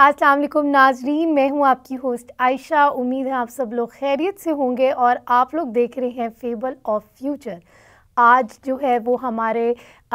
असलम नाजरीन मैं हूं आपकी होस्ट आयशा उम्मीद है आप सब लोग खैरियत से होंगे और आप लोग देख रहे हैं फेबल ऑफ फ्यूचर आज जो है वो हमारे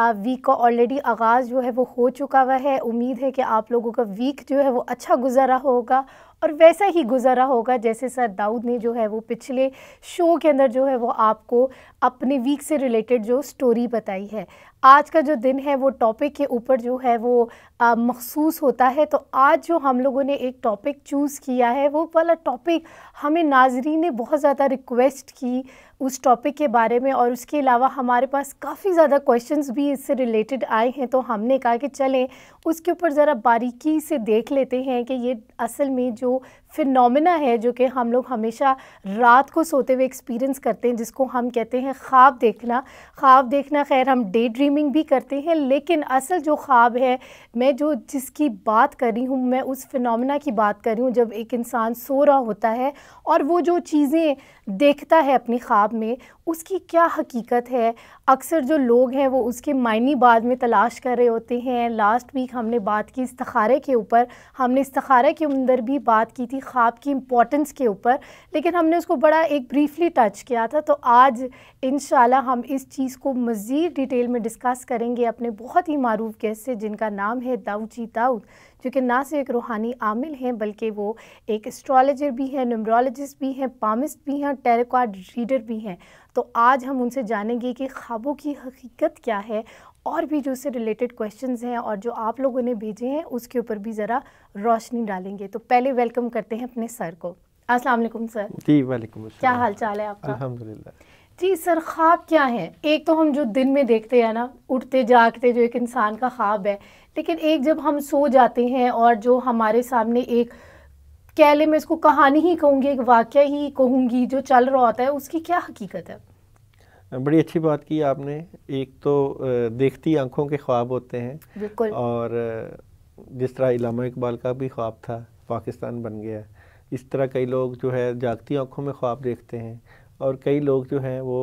वीक का ऑलरेडी आगाज़ जो है वो हो चुका हुआ है उम्मीद है कि आप लोगों का वीक जो है वो अच्छा गुजरा होगा और वैसा ही गुजारा होगा जैसे सर दाऊद ने जो है वो पिछले शो के अंदर जो है वो आपको अपने वीक से रिलेटेड जो स्टोरी बताई है आज का जो दिन है वो टॉपिक के ऊपर जो है वो मखसूस होता है तो आज जो हम लोगों ने एक टॉपिक चूज़ किया है वो वाला टॉपिक हमें नाजरीन ने बहुत ज़्यादा रिक्वेस्ट की उस टॉपिक के बारे में और उसके अलावा हमारे पास काफ़ी ज़्यादा क्वेश्चंस भी इससे रिलेटेड आए हैं तो हमने कहा कि चलें उसके ऊपर ज़रा बारीकी से देख लेते हैं कि ये असल में जो फिनोमिना है जो कि हम लोग हमेशा रात को सोते हुए एक्सपीरियंस करते हैं जिसको हम कहते हैं ख्वाब देखना ख्वाब देखना खैर हम डे ड्रीमिंग भी करते हैं लेकिन असल जो ख्वाब है मैं जो जिसकी बात कर रही हूँ मैं उस फिनोमिना की बात कर रही हूँ जब एक इंसान सो रहा होता है और वो जो चीज़ें देखता है अपनी ख्वाब में उसकी क्या हकीकत है अक्सर जो लोग हैं वो उसके मायने बाद में तलाश कर रहे होते हैं लास्ट वीक हमने बात की इस्तारे के ऊपर हमने इस्तारे के अंदर भी बात की थी ख्वाब की इम्पोर्टेंस के ऊपर लेकिन हमने उसको बड़ा एक ब्रीफली टच किया था तो आज इन हम इस चीज़ को मज़ीद डिटेल में डिस्कस करेंगे अपने बहुत ही मरूफ गेस्ट से जिनका नाम है दाऊची दाऊद जो कि ना सिर्फ एक रूहानी आमिल हैं बल्कि वो एक एस्ट्रोलॉजर भी हैं नमरोलॉजिस्ट भी हैं पामिस्ट भी हैं टेरिकॉर्ड रीडर भी हैं तो आज हम उनसे जानेंगे कि ख्वाबों की हकीकत क्या है और भी जो उससे रिलेटेड क्वेश्चंस हैं और जो आप लोगों ने भेजे हैं उसके ऊपर भी ज़रा रोशनी डालेंगे तो पहले वेलकम करते हैं अपने सर को अस्सलाम वालेकुम सर जी वालेकुम क्या हाल चाल है आपका अलहमदिल्ला जी सर ख्वाब क्या है एक तो हम जो दिन में देखते हैं ना उठते जागते जो एक इंसान का ख्वाब है लेकिन एक जब हम सो जाते हैं और जो हमारे सामने एक कहले मैं इसको कहानी ही कहूँगी एक वाक्य ही कहूँगी जो चल रहा होता है उसकी क्या हकीकत है बड़ी अच्छी बात की आपने एक तो देखती आंखों के ख्वाब होते हैं बिल्कुल और जिस तरह इलामा इकबाल का भी ख्वाब था पाकिस्तान बन गया इस तरह कई लोग जो है जागती आंखों में ख्वाब देखते हैं और कई लोग जो हैं वो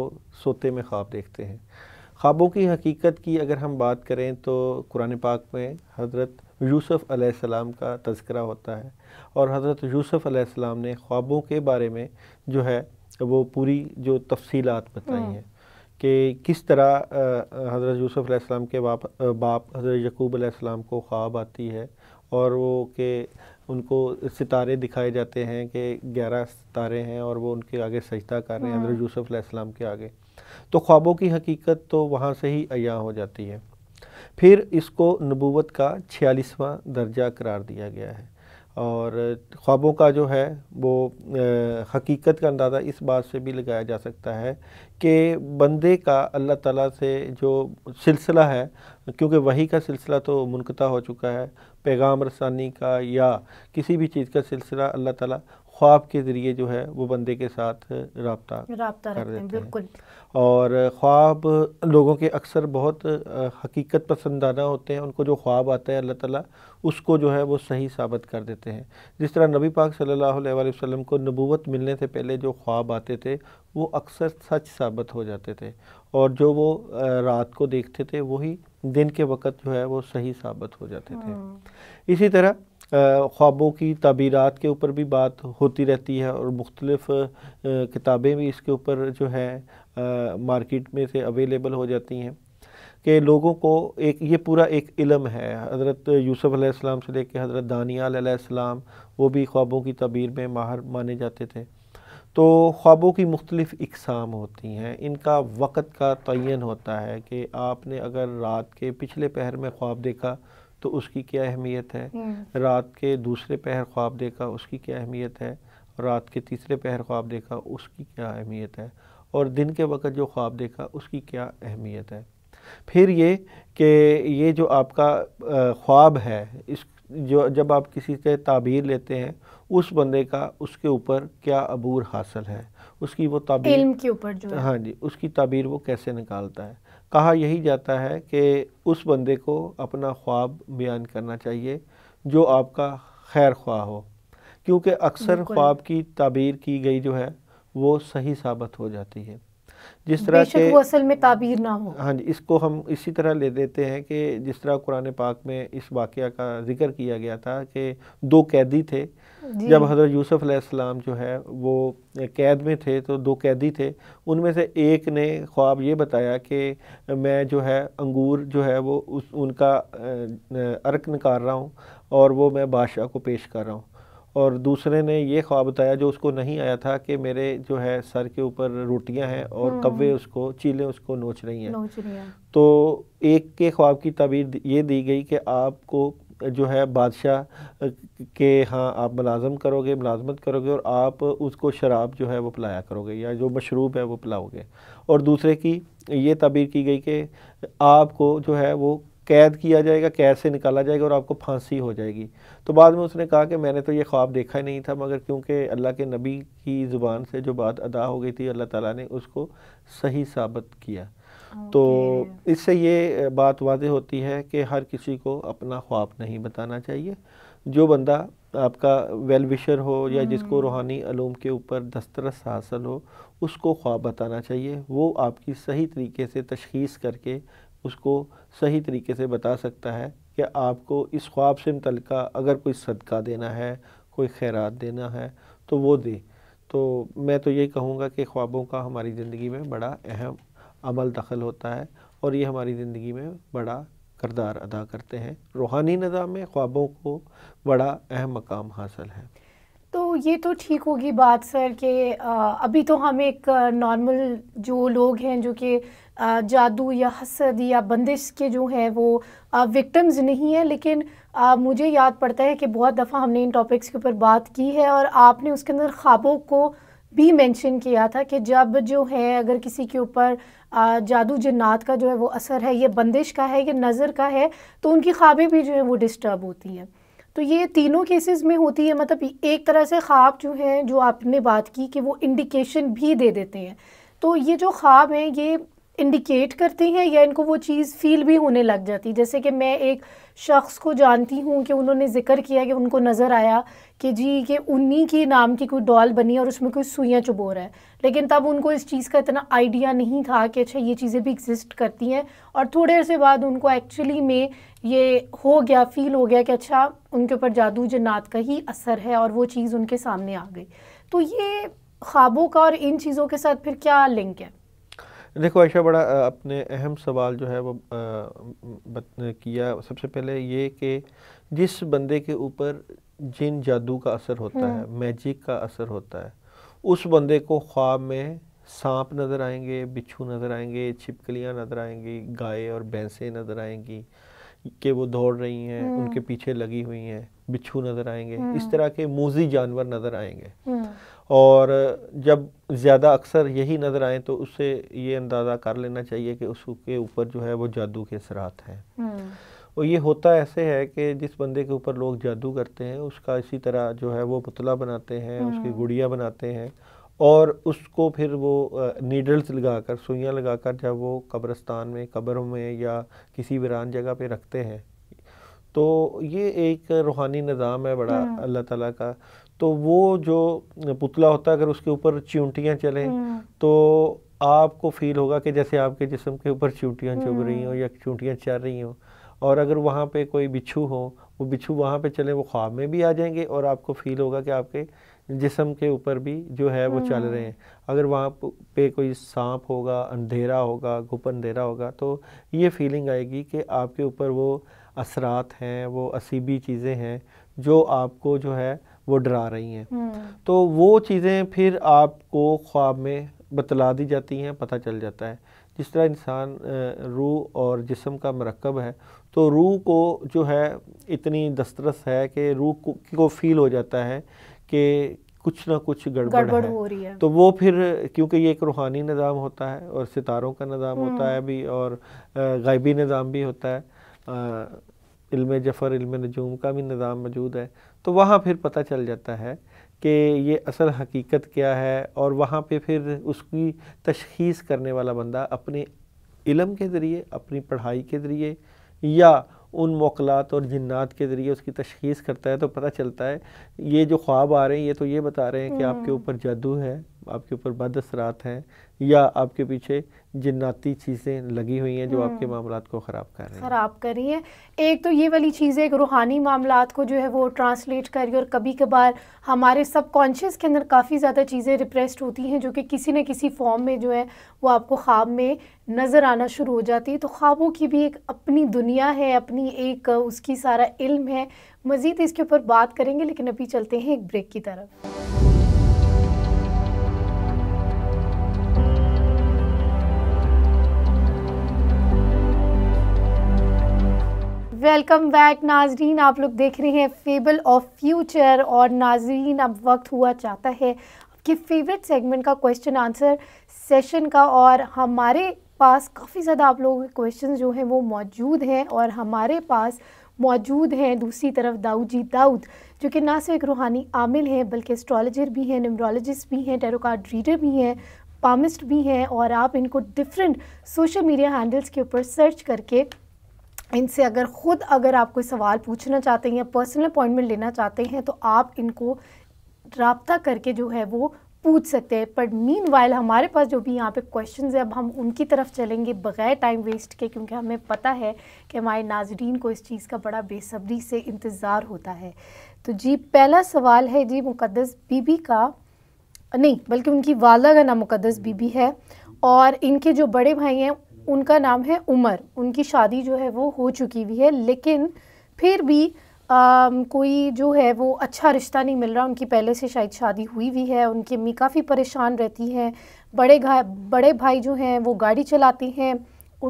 सोते में ख्वाब देखते हैं ख्वाबों की हकीकत की अगर हम बात करें तो कुरान पाक में हज़रत यूसुफ अलैहिस्सलाम का तस्करा होता है और हज़रत यूसुफ अलैहिस्सलाम ने ख्वाबों के बारे में जो है वो पूरी जो तफसीलात बताई हाँ। हैं कि किस तरह हज़रत यूसुफ अलैहिस्सलाम के बाप बाप हज़रत यकूब अलैहिस्सलाम को ख्वाब आती है और वो के उनको सितारे दिखाए जाते हैं कि ग्यारह सितारे हैं और वो उनके आगे सजदा कर रहे हैं हजरत हाँ। यूसुफ अलैहिस्सलाम के आगे तो ख्वाबों की हकीकत तो वहाँ से ही अया हो जाती है फिर इसको नबूवत का छियालीसवां दर्जा करार दिया गया है और ख्वाबों का जो है वो हकीकत का अंदाज़ा इस बात से भी लगाया जा सकता है कि बंदे का अल्लाह ताला से जो सिलसिला है क्योंकि वही का सिलसिला तो मुनकता हो चुका है पैगाम रसानी का या किसी भी चीज़ का सिलसिला अल्लाह ताला ख्वाब के ज़रिए जो है वो बंदे के साथ रबता कर देते हैं बिल्कुल और ख्वाब लोगों के अक्सर बहुत हकीकत पसंदाना होते हैं उनको जो ख्वाब आता है अल्लाह ताला उसको जो है वो सही साबित कर देते हैं जिस तरह नबी पाक सल्लल्लाहु अलैहि वसल्लम को नबूवत मिलने से पहले जो ख्वाब आते थे वो अक्सर सच साबित हो जाते थे और जो वो रात को देखते थे वही दिन के वक़्त जो है वो सही साबित हो जाते थे हम्म। इसी तरह ख्वाबों की तबीरत के ऊपर भी बात होती रहती है और मुख्तलफ़ किताबें भी इसके ऊपर जो है मार्केट में से अवेलेबल हो जाती हैं कि लोगों को एक ये पूरा एक इलम है हज़रत यूसुफ़ आसमाम से लेकर हज़रत दानियालम वो भी ख्वाबों की तबीर में माहर माने जाते थे तो ख्वाबों की मुख्तलिफ़ इकसाम होती हैं इनका वक़्त का तयन होता है कि आपने अगर रात के पिछले पहर में ख्वाब देखा तो उसकी क्या अहमियत है हम्म। रात के दूसरे पहर ख्वाब देखा उसकी क्या अहमियत है रात के तीसरे पहर ख्वाब देखा उसकी क्या अहमियत है और दिन के वक़्त जो ख्वाब देखा उसकी क्या अहमियत है फिर ये कि ये जो आपका ख्वाब है इस जो जब आप किसी से ताबीर लेते हैं उस बंदे का उसके ऊपर क्या अबूर हासिल है उसकी वो ताबीर के ऊपर जो हाँ जी उसकी ताबीर वो कैसे निकालता है कहा यही जाता है कि उस बंदे को अपना ख्वाब बयान करना चाहिए जो आपका खैर ख्वाह हो क्योंकि अक्सर ख्वाब की ताबीर की गई जो है वो सही साबित हो जाती है जिस तरह के वो असल में ताबीर ना हो हाँ जी इसको हम इसी तरह ले देते हैं कि जिस तरह कुरान पाक में इस वाक़ का जिक्र किया गया था कि दो कैदी थे जब हज़रत यूसफ़्लाम जो है वो कैद में थे तो दो कैदी थे उनमें से एक ने ख्वाब ये बताया कि मैं जो है अंगूर जो है वो उस उनका अर्क निकाल रहा हूँ और वो मैं बादशाह को पेश कर रहा हूँ और दूसरे ने ये ख्वाब बताया जो उसको नहीं आया था कि मेरे जो है सर के ऊपर रोटियां हैं और हम्म। कब्बे उसको चीलें उसको नोच रही हैं नोच रही हैं तो एक के ख्वाब की तबीर ये दी गई कि आपको जो है बादशाह के हाँ आप मुलाजम करोगे मुलाजमत करोगे और आप उसको शराब जो है वो पिलाया करोगे या जो मशरूब है वो पिलाओगे और दूसरे की ये तबीर की गई कि आपको जो है वो कैद किया जाएगा कैद से निकाला जाएगा और आपको फांसी हो जाएगी तो बाद में उसने कहा कि मैंने तो ये ख्वाब देखा ही नहीं था मगर क्योंकि अल्लाह के नबी की ज़ुबान से जो बात अदा हो गई थी अल्लाह ताला ने उसको सही साबित किया तो इससे ये बात वादे होती है कि हर किसी को अपना ख्वाब नहीं बताना चाहिए जो बंदा आपका वेलविशर हो या जिसको हम्म। रूहानी अलूम के ऊपर दस्तरस हासिल हो उसको ख्वाब बताना चाहिए वो आपकी सही तरीके से तशखीस करके उसको सही तरीके से बता सकता है कि आपको इस ख्वाब से मुतल अगर कोई सदका देना है कोई खैरात देना है तो वो दे तो मैं तो यही कहूँगा कि ख्वाबों का हमारी ज़िंदगी में बड़ा अहम अमल दखल होता है और ये हमारी ज़िंदगी में बड़ा करदार अदा करते हैं रूहानी नज़ाम में ख्वाबों को बड़ा अहम मकाम हासिल है तो ये तो ठीक होगी बात सर कि अभी तो हम एक नॉर्मल जो लोग हैं जो कि जादू या हसद या बंदिश के जो हैं वो विक्टम्स नहीं हैं लेकिन आ, मुझे याद पड़ता है कि बहुत दफ़ा हमने इन टॉपिक्स के ऊपर बात की है और आपने उसके अंदर ख्वाबों को भी मेंशन किया था कि जब जो है अगर किसी के ऊपर जादू जन्नात का जो है वो असर है ये बंदिश का है ये नज़र का है तो उनकी ख्वाबें भी जो है वो डिस्टर्ब होती हैं तो ये तीनों केसेस में होती है मतलब एक तरह से ख्वाब जो हैं जो आपने बात की कि वो इंडिकेशन भी दे देते हैं तो ये जो ख्वाब हैं ये इंडिकेट करते हैं या इनको वो चीज़ फील भी होने लग जाती जैसे कि मैं एक शख्स को जानती हूँ कि उन्होंने ज़िक्र किया कि उनको नज़र आया कि जी कि उन्हीं के नाम की कोई डॉल बनी और उसमें कोई सुइयाँ चुबो रहा है लेकिन तब उनको इस चीज़ का इतना आइडिया नहीं था कि अच्छा ये चीज़ें भी एग्जिस्ट करती हैं और थोड़े अरसे बाद उनको एक्चुअली में ये हो गया फील हो गया कि अच्छा उनके ऊपर जादू जन्नात का ही असर है और वो चीज़ उनके सामने आ गई तो ये ख्वाबों का और इन चीज़ों के साथ फिर क्या लिंक है देखो ऐशा बड़ा अपने अहम सवाल जो है वो किया सबसे पहले ये कि जिस बंदे के ऊपर जिन जादू का असर होता हम्म। है मैजिक का असर होता है उस बंदे को ख्वाब में सांप नज़र आएंगे बिच्छू नज़र आएंगे छिपकलियाँ नज़र आएंगी गाय और भैंसें नज़र आएंगी कि वो दौड़ रही हैं हम्म। उनके पीछे लगी हुई हैं बिच्छू नज़र आएंगे इस हम्म। तरह के मोजी जानवर नज़र आएंगे और जब ज़्यादा अक्सर यही नज़र आए तो उससे ये अंदाज़ा कर लेना चाहिए कि उसके ऊपर जो है वो जादू के असरात हैं हम्म। और ये होता ऐसे है कि जिस बंदे के ऊपर लोग जादू करते हैं उसका इसी तरह जो है वो पुतला बनाते हैं उसकी हम्म। गुड़िया बनाते हैं और उसको फिर वो नीडल्स लगाकर सुइयाँ लगाकर जब वो कब्रस्तान में कब्र में या किसी वीरान जगह पे रखते हैं तो ये एक रूहानी निज़ाम है बड़ा हम्म। अल्लाह ताला का तो वो जो पुतला होता है अगर उसके ऊपर चिंटियाँ चलें हम्म। तो आपको फील होगा कि जैसे आपके जिसम के ऊपर चिंटियाँ चुभ हम्म। रही हों या चिंटियाँ चल रही हों और अगर वहाँ पे कोई बिच्छू हो वो बिच्छू वहाँ पे चले वो ख्वाब में भी आ जाएंगे और आपको फील होगा कि आपके जिसम के ऊपर भी जो है वो चल रहे हम्म। हैं अगर वहाँ पे कोई सांप होगा अंधेरा होगा गुप अंधेरा होगा तो ये फीलिंग आएगी कि आपके ऊपर वो असरात हैं वो असीबी चीज़ें हैं जो आपको जो है वो डरा रही हैं हम्म। तो वो चीज़ें फिर आपको ख्वाब में बतला दी जाती हैं पता चल जाता है जिस तरह इंसान रूह और जिसम का मरकब है तो रूह को जो है इतनी दस्तरस है कि रूह को, को फील हो जाता है कि कुछ ना कुछ गड़बड़ गड़ गड़ हो रही है तो वो फिर क्योंकि ये एक रूहानी निज़ाम होता है और सितारों का निज़ाम होता हम्म। है भी और गायबी निज़ाम भी होता है आ, इल्म जफ़र इल्म नजूम का भी निज़ाम मौजूद है तो वहाँ फिर पता चल जाता है कि ये असल हकीकत क्या है और वहाँ पे फिर उसकी तशखीस करने वाला बंदा अपने इलम के ज़रिए अपनी पढ़ाई के ज़रिए या उन मौकलात और जन्नात के ज़रिए उसकी तशखीस करता है तो पता चलता है ये जो ख्वाब आ रहे हैं ये तो ये बता रहे हैं कि आपके हम्म। ऊपर जादू है आपके ऊपर बद असरात हैं या आपके पीछे जिन्नाती चीज़ें लगी हुई हैं जो आपके हम्म। मामला को ख़राब कर रही हैं ख़राब कर रही हैं एक तो ये वाली चीज़ है एक रूहानी मामला को जो है वो ट्रांसलेट करी और कभी कभार हमारे सब कॉन्शियस के अंदर काफ़ी ज़्यादा चीज़ें रिप्रेस्ड होती हैं जो कि किसी न किसी फॉर्म में जो है वो आपको ख्वाब में नज़र आना शुरू हो जाती है तो ख्वाबों की भी एक अपनी दुनिया है अपनी एक उसकी सारा इल्म है मज़ीद इसके ऊपर बात करेंगे लेकिन अभी चलते हैं एक ब्रेक की तरफ वेलकम बैक नाजरीन आप लोग देख रहे हैं फेबल ऑफ फ्यूचर और नाजरीन अब वक्त हुआ चाहता है आपके फेवरेट सेगमेंट का क्वेश्चन आंसर सेशन का और हमारे पास काफ़ी ज़्यादा आप लोगों के क्वेश्चन जो हैं वो मौजूद हैं और हमारे पास मौजूद हैं दूसरी तरफ दाऊद जी दाऊद जो कि ना सिर्फ एक रूहानी आमिल हैं बल्कि एस्ट्रोलॉजर भी हैं निमरोलॉजिस्ट भी हैं टेरोकार्ड रीडर भी हैं पामिस्ट भी हैं और आप इनको डिफरेंट सोशल मीडिया हैंडल्स के ऊपर सर्च करके इनसे अगर ख़ुद अगर आप कोई सवाल पूछना चाहते हैं या पर्सनल अपॉइंटमेंट लेना चाहते हैं तो आप इनको रबता करके जो है वो पूछ सकते हैं पर मीन वाइल हमारे पास जो भी यहाँ पे क्वेश्चंस है अब हम उनकी तरफ चलेंगे बग़ैर टाइम वेस्ट के क्योंकि हमें पता है कि हमारे नाजरीन को इस चीज़ का बड़ा बेसब्री से इंतज़ार होता है तो जी पहला सवाल है जी मुक़दस बीबी का नहीं बल्कि उनकी वाला का नाम मुक़दस बीबी है और इनके जो बड़े भाई हैं उनका नाम है उमर उनकी शादी जो है वो हो चुकी हुई है लेकिन फिर भी आ, कोई जो है वो अच्छा रिश्ता नहीं मिल रहा उनकी पहले से शायद शादी हुई हुई है उनकी अम्मी काफ़ी परेशान रहती हैं बड़े बड़े भाई जो हैं वो गाड़ी चलाते हैं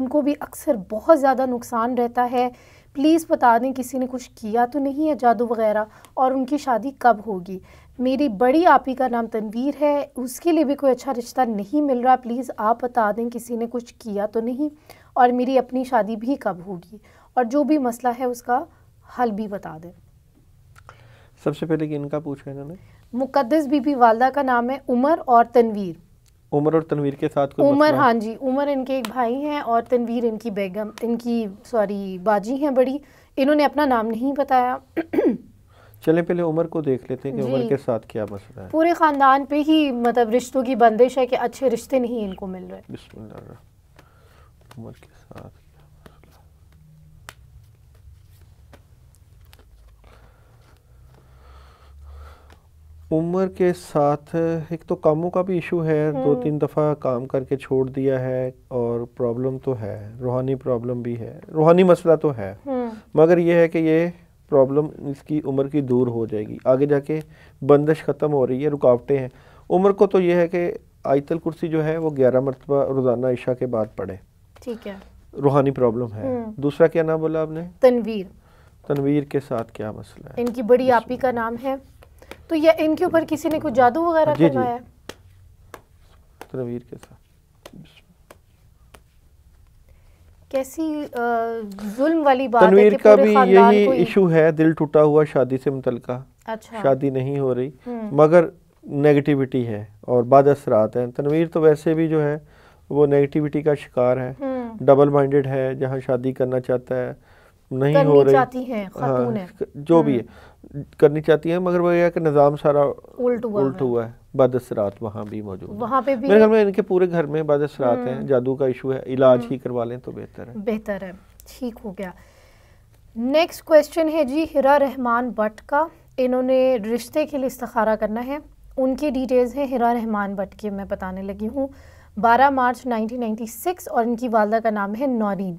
उनको भी अक्सर बहुत ज़्यादा नुकसान रहता है प्लीज़ बता दें किसी ने कुछ किया तो नहीं है जादू वगैरह और उनकी शादी कब होगी मेरी बड़ी आपी का नाम तनवीर है उसके लिए भी कोई अच्छा रिश्ता नहीं मिल रहा प्लीज़ आप बता दें किसी ने कुछ किया तो नहीं और मेरी अपनी शादी भी कब होगी और जो भी मसला है उसका हल भी बता दें सबसे पहले इनका पूछा इन्होंने मुकदस बीबी वालदा का नाम है उमर और तनवीर उमर और तनवीर के साथ कोई उमर हाँ जी उमर इनके एक भाई हैं और तनवीर इनकी बेगम इनकी सॉरी बाजी हैं बड़ी इन्होंने अपना नाम नहीं बताया चले पहले उम्र को देख लेते हैं कि उम्र के साथ क्या मसला है पूरे खानदान पे ही मतलब रिश्तों की बंदिश है कि अच्छे रिश्ते नहीं इनको मिल रहे उम्र के साथ उम्र के साथ एक तो कामों का भी इशू है हम्म। दो तीन दफ़ा काम करके छोड़ दिया है और प्रॉब्लम तो है रूहानी प्रॉब्लम भी है रूहानी मसला तो है हम्म। मगर यह है कि ये प्रॉब्लम इसकी उम्र की दूर हो जाएगी आगे जाके बंदिश ख़त्म हो रही है रुकावटें हैं उम्र को तो यह है कि आयतल कुर्सी जो है वो ग्यारह मरतबा रोज़ाना इशा के बाद पढ़े ठीक है रूहानी प्रॉब्लम है हम्म। दूसरा क्या नाम बोला आपने तनवीर तनवीर के साथ क्या मसला है इनकी बड़ी आपी का नाम है तो यह इनके ऊपर किसी ने कुछ जादू वगैरह हाँ, करवाया तनवीर के साथ कैसी जुल्म वाली बात तनवीर है कि का भी यही इशू है दिल टूटा हुआ शादी से मुतलका अच्छा शादी नहीं हो रही हम्म। मगर नेगेटिविटी है और बाद असरात हैं तनवीर तो वैसे भी जो है वो नेगेटिविटी का शिकार है डबल हम्म। माइंडेड है जहाँ शादी करना चाहता है नहीं हो रही चाहती है, हाँ, है। जो भी हम्म। है करनी चाहती है मगर वो यह कि निज़ाम सारा उल्ट हुआ है बदसरात वहाँ भी मौजूद वहाँ पे भी मेरे घर में इनके पूरे घर में बदसरात हैं हम्म। जादू का इशू है इलाज हम्म। ही करवा लें तो बेहतर है बेहतर है ठीक हो गया नेक्स्ट क्वेश्चन है जी हिरा रहमान भट्ट का इन्होंने रिश्ते के लिए इस्तारा करना है उनकी डिटेल्स हैं हिरा रहमान भट्ट के मैं बताने लगी हूँ 12 मार्च 1996 और इनकी वालदा का नाम है नौरीन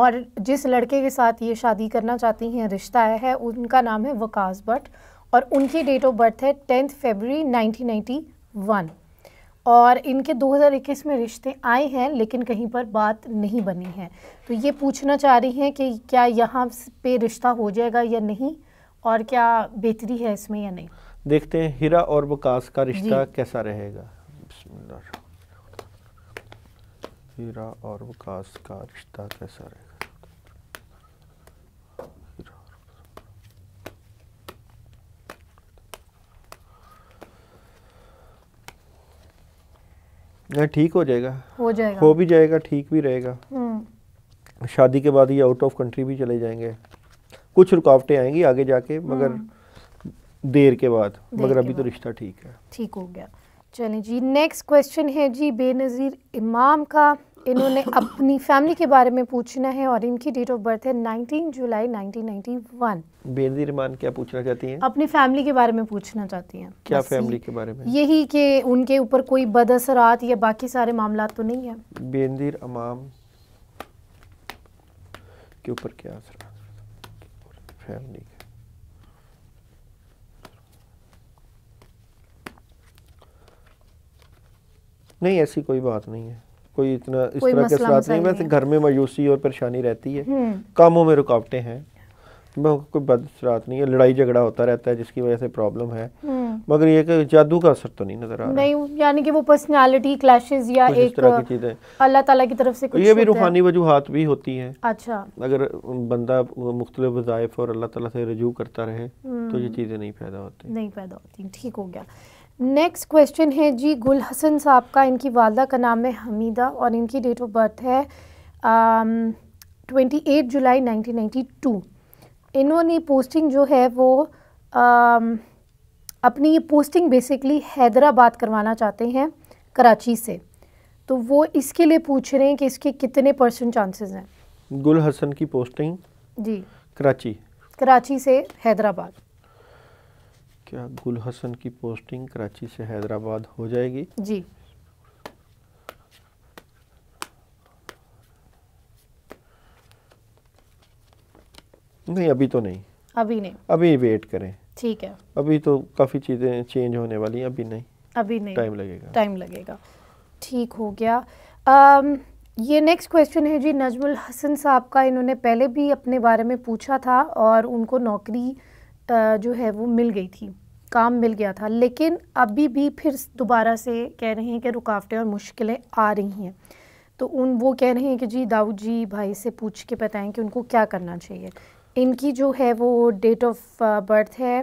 और जिस लड़के के साथ ये शादी करना चाहती हैं रिश्ता है उनका नाम है वकास भट्ट और उनकी डेट ऑफ बर्थ है टेंथ फेबररी 1991 और इनके 2021 में रिश्ते आए हैं लेकिन कहीं पर बात नहीं बनी है तो ये पूछना चाह रही हैं कि क्या यहाँ पे रिश्ता हो जाएगा या नहीं और क्या बेहतरी है इसमें या नहीं देखते हैं हीरा और वकास का रिश्ता कैसा रहेगा हीरा और वकास का रिश्ता कैसा रहेगा ठीक हो जाएगा हो जाएगा हो भी जाएगा ठीक भी रहेगा हम्म। शादी के बाद ये आउट ऑफ कंट्री भी चले जाएंगे कुछ रुकावटें आएंगी आगे जाके मगर हम्म। देर के बाद देर मगर अभी तो रिश्ता ठीक है ठीक हो गया चलिए जी नेक्स्ट क्वेश्चन है जी बेनज़ीर इमाम का इन्होंने अपनी फैमिली के बारे में पूछना है और इनकी डेट ऑफ बर्थ है 19 जुलाई 1991 बेनजीर मान क्या पूछना चाहती हैं अपनी फैमिली के बारे में पूछना चाहती हैं क्या फैमिली के बारे में यही कि उनके ऊपर कोई बदअसरात या बाकी सारे मामला तो नहीं है बेनजीर अमाम के ऊपर क्या असर फैमिली नहीं ऐसी कोई बात नहीं है कोई इतना इस कोई तरह के साथ नहीं वैसे घर में मायूसी और परेशानी रहती है हम्म। कामों में रुकावटें हैं कोई बद नहीं है लड़ाई झगड़ा होता रहता है जिसकी वजह से प्रॉब्लम है हम्म। मगर ये कि जादू का असर तो नहीं नजर आ रहा नहीं यानी कि वो पर्सनालिटी क्लैशेस या एक तरह की चीजें अल्लाह ताला की तरफ से कुछ ये भी रूहानी वजूहत भी होती है अच्छा अगर बंदा मुख्तलि वज़ायफ और अल्लाह ताला से रजू करता रहे तो ये हम्म। चीज़ें नहीं पैदा होती नहीं पैदा होती ठीक हो गया नेक्स्ट क्वेश्चन है जी गुल हसन साहब का इनकी वालदा का नाम है हमीदा और इनकी डेट ऑफ बर्थ है twenty um, eight July nineteen ninety two इन्होंने पोस्टिंग जो है वो um, अपनी ये पोस्टिंग बेसिकली हैदराबाद करवाना चाहते हैं कराची से तो वो इसके लिए पूछ रहे हैं कि इसके कितने परसेंट चांसेस हैं गुल हसन की पोस्टिंग जी कराची कराची से हैदराबाद क्या गुल हसन की पोस्टिंग कराची से हैदराबाद हो जाएगी जी नहीं अभी तो नहीं अभी नहीं अभी वेट करें ठीक है अभी तो काफ़ी चीज़ें चेंज होने वाली हैं अभी नहीं अभी नहीं टाइम लगेगा टाइम लगेगा ठीक हो गया um, ये नेक्स्ट क्वेश्चन है जी नजमुल हसन साहब का इन्होंने पहले भी अपने बारे में पूछा था और उनको नौकरी जो है वो मिल गई थी काम मिल गया था लेकिन अभी भी फिर दोबारा से कह रहे हैं कि रुकावटें और मुश्किलें आ रही हैं तो उन वो कह रहे हैं कि जी दाऊद जी भाई से पूछ के बताएं कि उनको क्या करना चाहिए इनकी जो है वो डेट ऑफ बर्थ है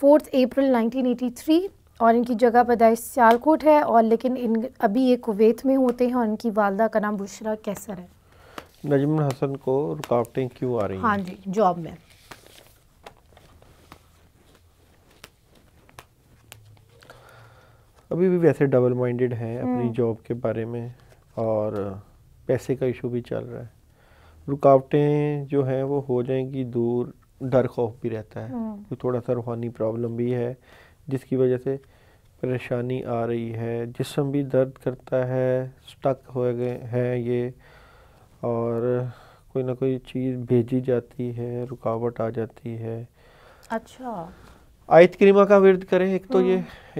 फोर्थ अप्रैल 1983 और इनकी जगह पैदाइश सियालकोट है और लेकिन इन अभी ये कुवैत में होते हैं और इनकी वालदा का नाम बुशरा कैसर है नजमन हसन को रुकावटें क्यों आ रही हैं हाँ जी जॉब में अभी भी वैसे डबल माइंडेड हैं अपनी जॉब हम्म। के बारे में और पैसे का इशू भी चल रहा है रुकावटें जो हैं वो हो जाएंगी दूर डर खौफ भी रहता है तो हम्म। थोड़ा सा रूहानी प्रॉब्लम भी है जिसकी वजह से परेशानी आ रही है जिसम भी दर्द करता है स्टक हो गए हैं ये और कोई ना कोई चीज़ भेजी जाती है रुकावट आ जाती है अच्छा आयत करीमा का विरद करें एक तो ये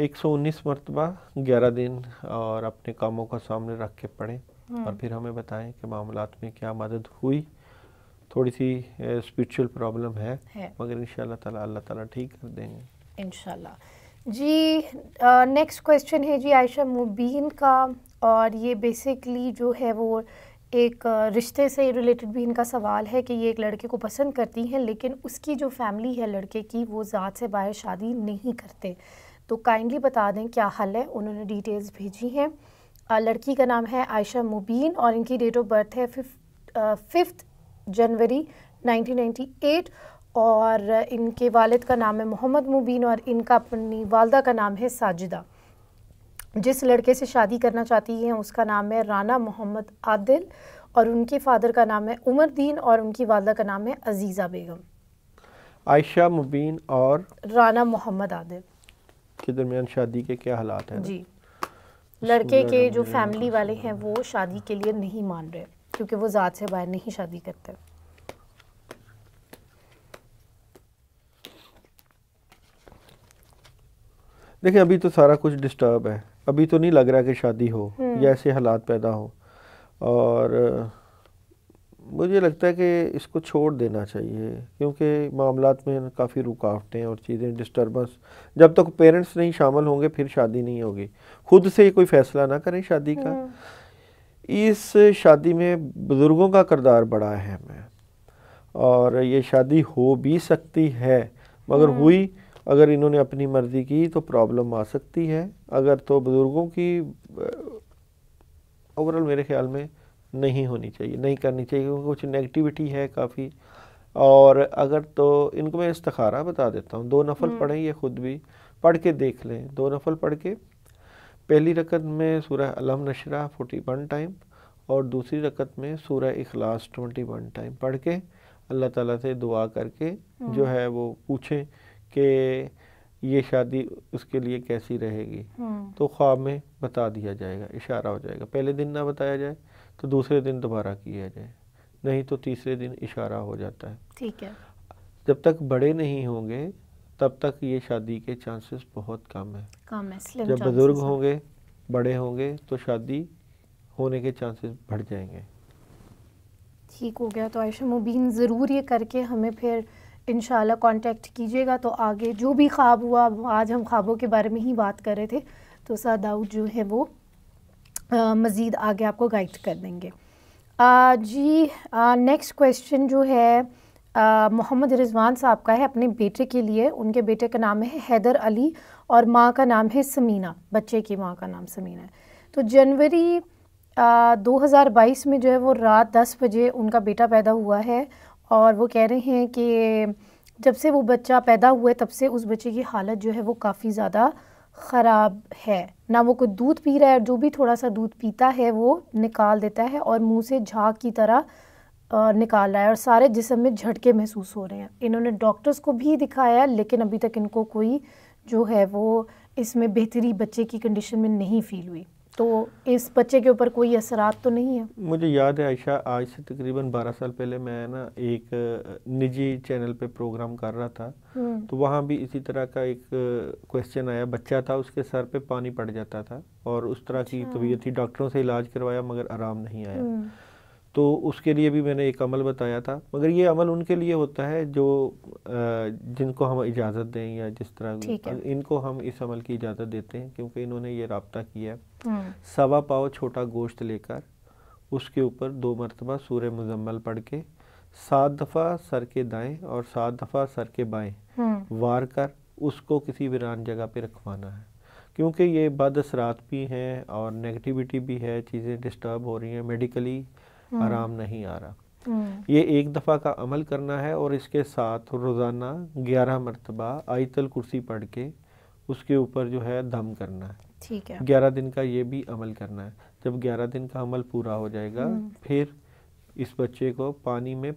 119 मरतबा 11 दिन और अपने कामों का सामने रख के पढ़ें हाँ। और फिर हमें बताएं कि मामला में क्या मदद हुई थोड़ी सी स्पिरिचुअल प्रॉब्लम है, है। मगर इन ताला अल्लाह ताला ठीक कर देंगे इन जी नेक्स्ट क्वेश्चन है जी आयशा मुबीन का और ये बेसिकली जो है वो एक रिश्ते से रिलेटेड भी इनका सवाल है कि ये एक लड़के को पसंद करती हैं लेकिन उसकी जो फैमिली है लड़के की वो ज़ात से बाहर शादी नहीं करते तो काइंडली बता दें क्या हल है उन्होंने डिटेल्स भेजी हैं लड़की का नाम है आयशा मुबीन और इनकी डेट ऑफ बर्थ है फिफ्थ जनवरी 1998 और इनके वालिद का नाम है मोहम्मद मुबीन और इनका अपनी वालदा का नाम है साजिदा जिस लड़के से शादी करना चाहती हैं उसका नाम है राना मोहम्मद आदिल और उनके फादर का नाम है उमर दीन और उनकी वालदा का नाम है अजीज़ा बेगम आयशा मुबीन और राना मोहम्मद आदिल के दरमियान शादी के क्या हालात हैं जी लड़के के जो फैमिली वाले हैं वो शादी के लिए नहीं मान रहे क्योंकि वो ज़ात से बाहर नहीं शादी करते देखिए अभी तो सारा कुछ डिस्टर्ब है अभी तो नहीं लग रहा कि शादी हो हम्म। या ऐसे हालात पैदा हो और मुझे लगता है कि इसको छोड़ देना चाहिए क्योंकि मामला में काफ़ी रुकावटें और चीज़ें डिस्टर्बेंस जब तक तो पेरेंट्स नहीं शामिल होंगे फिर शादी नहीं होगी खुद से ही कोई फैसला ना करें शादी का हम्म। इस शादी में बुज़ुर्गों का किरदार बड़ा अहम है और ये शादी हो भी सकती है मगर हम्म। हुई अगर इन्होंने अपनी मर्ज़ी की तो प्रॉब्लम आ सकती है अगर तो बुज़ुर्गों की ओवरऑल मेरे ख्याल में नहीं होनी चाहिए नहीं करनी चाहिए क्योंकि कुछ नेगेटिविटी है काफ़ी और अगर तो इनको मैं इस्तारा बता देता हूँ दो नफल हम्म। पढ़ें ये ख़ुद भी पढ़ के देख लें दो नफल पढ़ के पहली रकत में सूरह अलम नशरा फोटी वन टाइम और दूसरी रकत में सूरह इखलास ट्वेंटी वन टाइम पढ़ के अल्लाह ताला से दुआ करके जो हम्म। है वो पूछें कि ये शादी उसके लिए कैसी रहेगी हम्म। तो ख्वाब में बता दिया जाएगा इशारा हो जाएगा पहले दिन ना बताया जाए तो दूसरे दिन दोबारा किया जाए नहीं तो तीसरे दिन इशारा हो जाता है ठीक है जब तक बड़े नहीं होंगे तब तक ये शादी के चांसेस बहुत कम है कम है जब बुजुर्ग होंगे बड़े होंगे तो शादी होने के चांसेस बढ़ जाएंगे ठीक हो गया तो आयशा मुबीन ज़रूर ये करके हमें फिर इन कांटेक्ट कीजिएगा तो आगे जो भी ख्वाब हुआ आज हम ख्वाबों के बारे में ही बात कर रहे थे तो दाऊद जो है वो मज़ीद आगे आपको गाइड कर देंगे आ, जी नेक्स्ट क्वेश्चन जो है मोहम्मद रिजवान साहब का है अपने बेटे के लिए उनके बेटे का नाम है हैदर अली और माँ का नाम है समीना बच्चे की माँ का नाम समीना है तो जनवरी आ, 2022 में जो है वो रात 10 बजे उनका बेटा पैदा हुआ है और वो कह रहे हैं कि जब से वो बच्चा पैदा हुआ है तब से उस बच्चे की हालत जो है वो काफ़ी ज़्यादा ख़राब है ना वो कुछ दूध पी रहा है जो भी थोड़ा सा दूध पीता है वो निकाल देता है और मुंह से झाग की तरह निकाल रहा है और सारे जिसम में झटके महसूस हो रहे हैं इन्होंने डॉक्टर्स को भी दिखाया लेकिन अभी तक इनको कोई जो है वो इसमें बेहतरी बच्चे की कंडीशन में नहीं फील हुई तो इस बच्चे के ऊपर कोई असरात तो नहीं है मुझे याद है आयशा आज से तकरीबन 12 साल पहले मैं ना एक निजी चैनल पे प्रोग्राम कर रहा था हम्म। तो वहाँ भी इसी तरह का एक क्वेश्चन आया बच्चा था उसके सर पे पानी पड़ जाता था और उस तरह की अच्छा। तबीयत थी डॉक्टरों से इलाज करवाया मगर आराम नहीं आया हम्म। तो उसके लिए भी मैंने एक अमल बताया था मगर ये अमल उनके लिए होता है जो जिनको हम इजाज़त दें या जिस तरह इनको हम इस अमल की इजाज़त देते हैं क्योंकि इन्होंने ये रबता किया है हम्म। सवा पाव छोटा गोश्त लेकर उसके ऊपर दो मरतबा सूर मुजम्मल पढ़ के सात दफ़ा सर के दाएं और सात दफ़ा सर के बाएं हम्म। वार कर उसको किसी वीरान जगह पे रखवाना है क्योंकि ये बद असरात भी हैं और नेगेटिविटी भी है चीज़ें डिस्टर्ब हो रही हैं मेडिकली हम्म। आराम नहीं आ रहा हम्म। ये एक दफ़ा का अमल करना है और इसके साथ रोज़ाना ग्यारह मरतबा आयतल कुर्सी पढ़ के उसके ऊपर जो है दम करना है ठीक है ग्यारह दिन का ये भी अमल करना है जब ग्यारह दिन का अमल पूरा हो जाएगा हम्म। फिर इस बच्चे को पानी में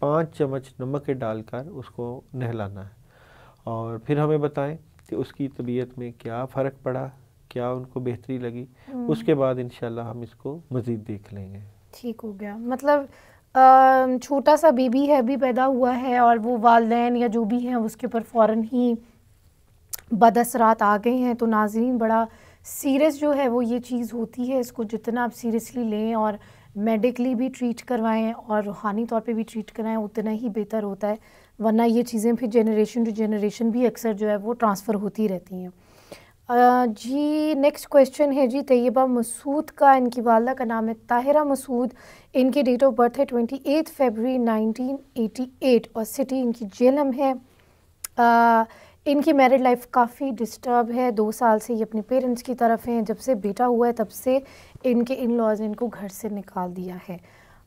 पाँच चम्मच नमक के डालकर उसको नहलाना है और फिर हमें बताएं कि उसकी तबीयत में क्या फ़र्क पड़ा क्या उनको बेहतरी लगी उसके बाद इन हम इसको मज़ीद देख लेंगे ठीक हो गया मतलब छोटा सा बेबी है भी पैदा हुआ है और वो वालदेन या जो भी हैं उसके ऊपर फ़ौर ही असरात आ गए हैं तो नाजरीन बड़ा सीरियस जो है वो ये चीज़ होती है इसको जितना आप सीरियसली लें और मेडिकली भी ट्रीट करवाएं और रूहानी तौर पे भी ट्रीट कराएं उतना ही बेहतर होता है वरना ये चीज़ें फिर जनरेशन टू जनरेशन भी अक्सर जो है वो ट्रांसफ़र होती रहती हैं जी नेक्स्ट क्वेश्चन है जी तैयबा मसूद का इनकी वालदा का नाम है ताहिरा मसूद इनकी डेट ऑफ बर्थ है twenty eight February nineteen eighty eight और सिटी इनकी जेलम है आ, इनकी मैरिड लाइफ काफ़ी डिस्टर्ब है दो साल से ये अपने पेरेंट्स की तरफ हैं जब से बेटा हुआ है तब से इनके इन लॉज ने इनको घर से निकाल दिया है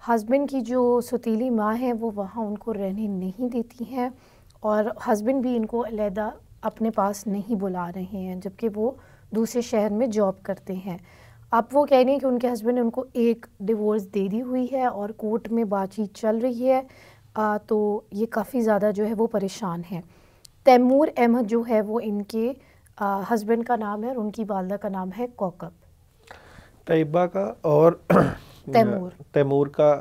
हस्बैंड की जो सतीली माँ है वो वहाँ उनको रहने नहीं देती हैं और हस्बैंड भी इनको अलहदा अपने पास नहीं बुला रहे हैं जबकि वो दूसरे शहर में जॉब करते हैं अब वो कह रही हैं कि उनके हस्बैंड ने उनको एक डिवोर्स दे दी हुई है और कोर्ट में बातचीत चल रही है आ, तो ये काफ़ी ज़्यादा जो है वो परेशान है तैमूर अहमद जो है वो इनके हस्बैंड का नाम है और उनकी वालदा का नाम है कोकब तैबा का और तैमूर तैमूर का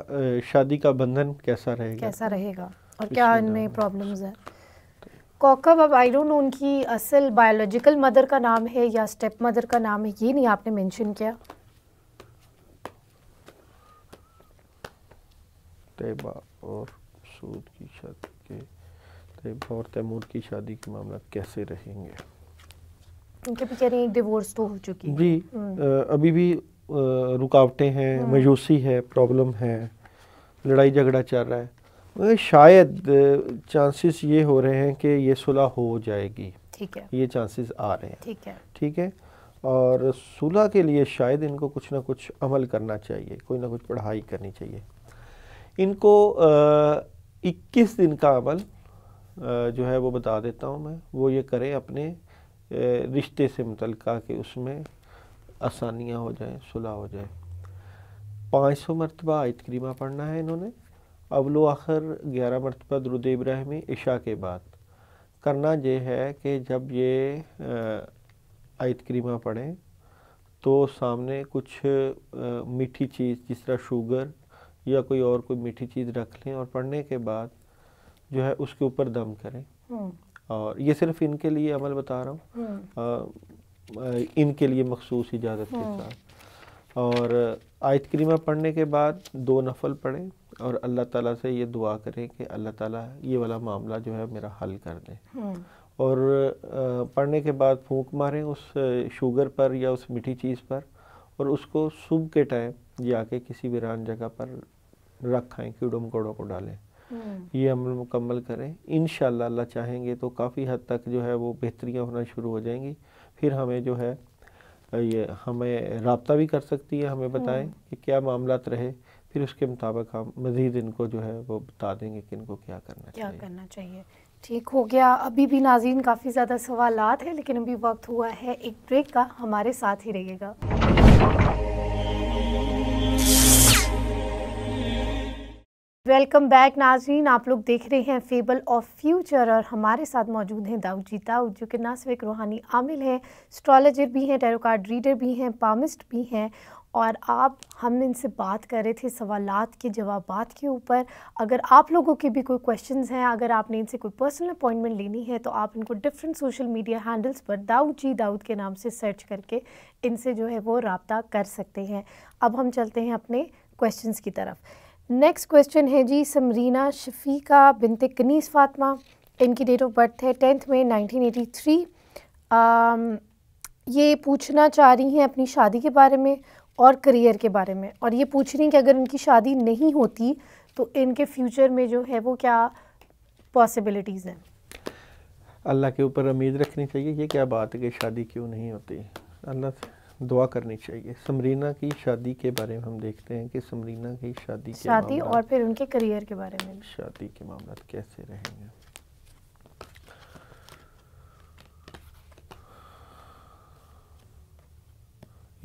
शादी का बंधन कैसा रहेगा कैसा रहेगा और क्या इनमें प्रॉब्लम्स है कॉकअप अब आई डोंट नो उनकी असल बायोलॉजिकल मदर का नाम है या स्टेप मदर का नाम है ये नहीं आपने मेंशन किया तैबा और सूद की शादी के तैबा और तैमूर की शादी के मामला कैसे रहेंगे उनके भी कह रहे हैं डिवोर्स तो हो चुकी है जी आ, हम्म। अभी भी रुकावटें हैं मायूसी हम्म। है प्रॉब्लम है लड़ाई झगड़ा चल रहा है शायद चांसेस ये हो रहे हैं कि ये सुलह हो जाएगी ठीक है ये चांसेस आ रहे हैं ठीक है ठीक है और सुलह के लिए शायद इनको कुछ ना कुछ अमल करना चाहिए कोई ना कुछ पढ़ाई करनी चाहिए इनको इक्कीस दिन का अमल आ, जो है वो बता देता हूँ मैं वो ये करें अपने रिश्ते से मुतलका कि उसमें आसानियाँ हो जाएँ सुलह हो जाए पाँच सौ मरतबा आयत करीमा पढ़ना है इन्होंने अवलो आखिर ग्यारह मरतबा दरुद इब्राहिमी इशा के बाद करना ये है कि जब ये आयत करीमा पढ़ें तो सामने कुछ मीठी चीज़ जिस तरह शुगर या कोई और कोई मीठी चीज़ रख लें और पढ़ने के बाद जो है उसके ऊपर दम करें हम्म। और ये सिर्फ इनके लिए अमल बता रहा हूँ हम्म। इनके लिए मखसूस इजाज़त के हम्म। साथ और आयत करीमा पढ़ने के बाद दो नफल पढ़ें और अल्लाह ताला से ये दुआ करें कि अल्लाह ताला ये वाला मामला जो है मेरा हल कर दें हम्म। और पढ़ने के बाद फूंक मारें उस शुगर पर या उस मीठी चीज़ पर और उसको सुबह के टाइम जाके किसी वीरान जगह पर रख खाएँ कीड़ों मकोड़ों को डालें हम्म। ये अमल मुकम्मल करें इन अल्लाह चाहेंगे तो काफ़ी हद तक जो है वो बेहतरियाँ होना शुरू हो जाएंगी फिर हमें जो है ये हमें रबता भी कर सकती है हमें बताएं हम्म। कि क्या मामला रहे फिर उसके मुताबिक हम मज़ीद इनको जो है वो बता देंगे कि इनको क्या करना क्या चाहिए करना चाहिए ठीक हो गया अभी भी नाजीन काफ़ी ज़्यादा सवाल है लेकिन अभी वक्त हुआ है एक ब्रेक का हमारे साथ ही रहिएगा वेलकम बैक नाजीन आप लोग देख रहे हैं फेबल ऑफ फ्यूचर और हमारे साथ मौजूद हैं दाऊद जी दाऊद जो कि ना सिर्फ एक रूहानी आमिल हैं स्ट्रॉलजर भी हैं टेरोकार्ड रीडर भी हैं पामिस्ट भी हैं और आप हम इनसे बात कर रहे थे सवालात के जवाब के ऊपर अगर आप लोगों के भी कोई क्वेश्चंस हैं अगर आपने इनसे कोई पर्सनल अपॉइंटमेंट लेनी है तो आप इनको डिफरेंट सोशल मीडिया हैंडल्स पर दाऊद जी दाऊद के नाम से सर्च करके इनसे जो है वो रबता कर सकते हैं अब हम चलते हैं अपने क्वेश्चन की तरफ नेक्स्ट क्वेश्चन है जी समरीना शफीका बिनते कनीस फातमा इनकी डेट ऑफ बर्थ है टेंथ में 1983 थ्री ये पूछना चाह रही हैं अपनी शादी के बारे में और करियर के बारे में और ये पूछ रही हैं कि अगर इनकी शादी नहीं होती तो इनके फ्यूचर में जो है वो क्या पॉसिबिलिटीज़ हैं अल्लाह के ऊपर उम्मीद रखनी चाहिए ये क्या बात है कि शादी क्यों नहीं होती अल्लाह दुआ करनी चाहिए समरीना की शादी के बारे में हम देखते हैं कि समरीना की शादी शादी और फिर उनके करियर के बारे में शादी के मामला कैसे रहेंगे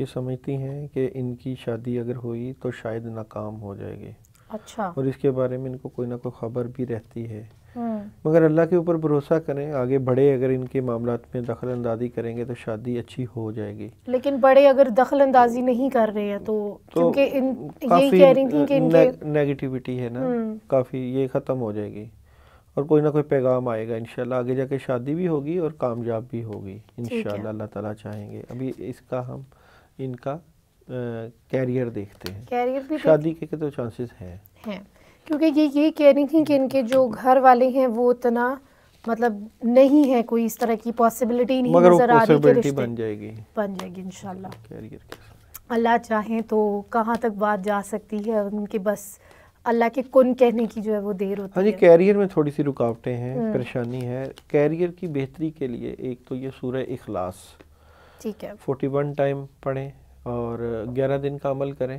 ये समझती हैं कि इनकी शादी अगर हुई तो शायद नाकाम हो जाएगी अच्छा और इसके बारे में इनको कोई ना कोई खबर भी रहती है हम्म। मगर अल्लाह के ऊपर भरोसा करें आगे बड़े अगर इनके मामला में दखल अंदाजी करेंगे तो शादी अच्छी हो जाएगी लेकिन बड़े अगर दखल अंदाजी नहीं कर रहे हैं तो, तो क्योंकि नेगेटिविटी है ना हम्म। काफ़ी ये ख़त्म हो जाएगी और कोई ना कोई पैगाम आएगा इंशाल्लाह आगे जाके शादी भी होगी और कामयाब भी होगी इंशाल्लाह अल्लाह ताला चाहेंगे अभी इसका हम इनका कैरियर देखते हैं कैरियर भी शादी के, के तो चांसेस हैं है। क्योंकि ये ये कह रही थी कि इनके जो घर वाले हैं वो इतना मतलब नहीं है कोई इस तरह की पॉसिबिलिटी नहीं मगर नजर आ रही कि बन जाएगी बन जाएगी इंशाल्लाह कैरियर अल्लाह चाहे तो कहाँ तक बात जा सकती है उनके बस अल्लाह के कुन कहने की जो है वो देर होती हाँ जी कैरियर में थोड़ी सी रुकावटें हैं हम्म। परेशानी है कैरियर की बेहतरी के लिए एक तो ये सूर्य इखलास ठीक है वन टाइम पढ़ें और ग्यारह दिन का अमल करें